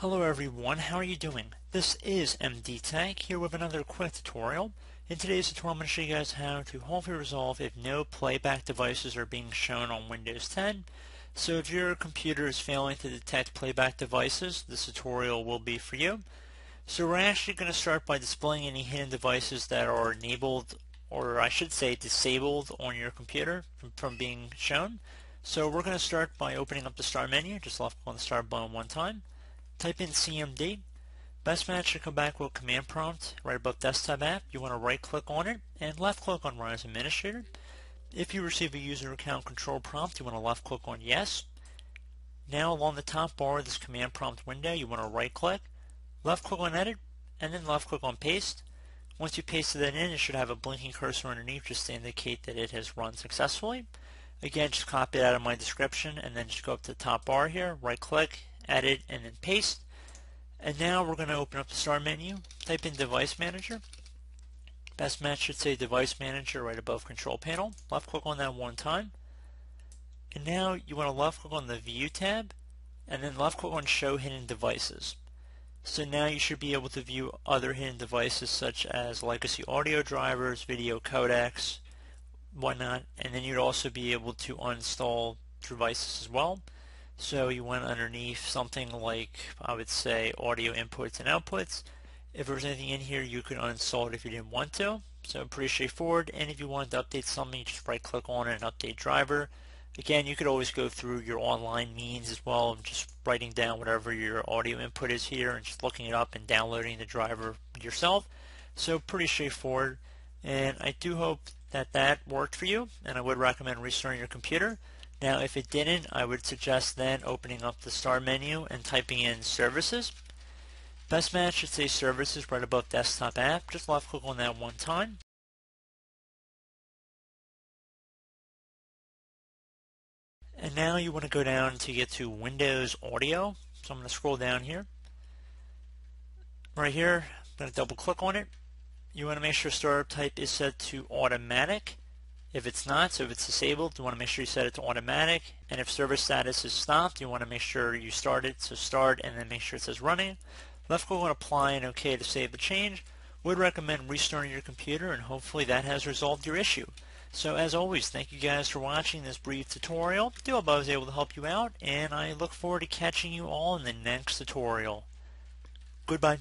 Hello everyone, how are you doing? This is MD Tech here with another quick tutorial. In today's tutorial I'm going to show you guys how to hopefully resolve if no playback devices are being shown on Windows 10. So if your computer is failing to detect playback devices, this tutorial will be for you. So we're actually going to start by displaying any hidden devices that are enabled or I should say disabled on your computer from, from being shown. So we're going to start by opening up the start menu, just left click on the start button one time. Type in CMD. Best match to come back with command prompt right above desktop app. You want to right click on it and left click on run as administrator. If you receive a user account control prompt, you want to left click on yes. Now along the top bar of this command prompt window, you want to right click, left click on edit, and then left click on paste. Once you paste that in, it should have a blinking cursor underneath just to indicate that it has run successfully. Again, just copy it out of my description and then just go up to the top bar here, right click, edit, and then paste. And now we're going to open up the start menu, type in device manager. Best match should say device manager right above control panel. Left click on that one time. And now you want to left click on the view tab and then left click on show hidden devices. So now you should be able to view other hidden devices such as legacy audio drivers, video codecs, whatnot, and then you'd also be able to uninstall devices as well. So you went underneath something like, I would say, audio inputs and outputs. If there was anything in here, you could uninstall it if you didn't want to. So pretty straightforward. And if you wanted to update something, just right click on it and update driver. Again, you could always go through your online means as well of just writing down whatever your audio input is here and just looking it up and downloading the driver yourself. So pretty straightforward. And I do hope that that worked for you. And I would recommend restarting your computer. Now if it didn't, I would suggest then opening up the star menu and typing in services. Best match should say services right above desktop app. Just left click on that one time. And now you want to go down to get to Windows Audio. So I'm going to scroll down here. Right here, I'm going to double click on it. You want to make sure startup type is set to automatic. If it's not, so if it's disabled, you want to make sure you set it to automatic. And if service status is stopped, you want to make sure you start it, so start and then make sure it says running. Left click on apply and OK to save the change. Would recommend restarting your computer and hopefully that has resolved your issue. So as always, thank you guys for watching this brief tutorial. Do hope I was able to help you out and I look forward to catching you all in the next tutorial. Goodbye.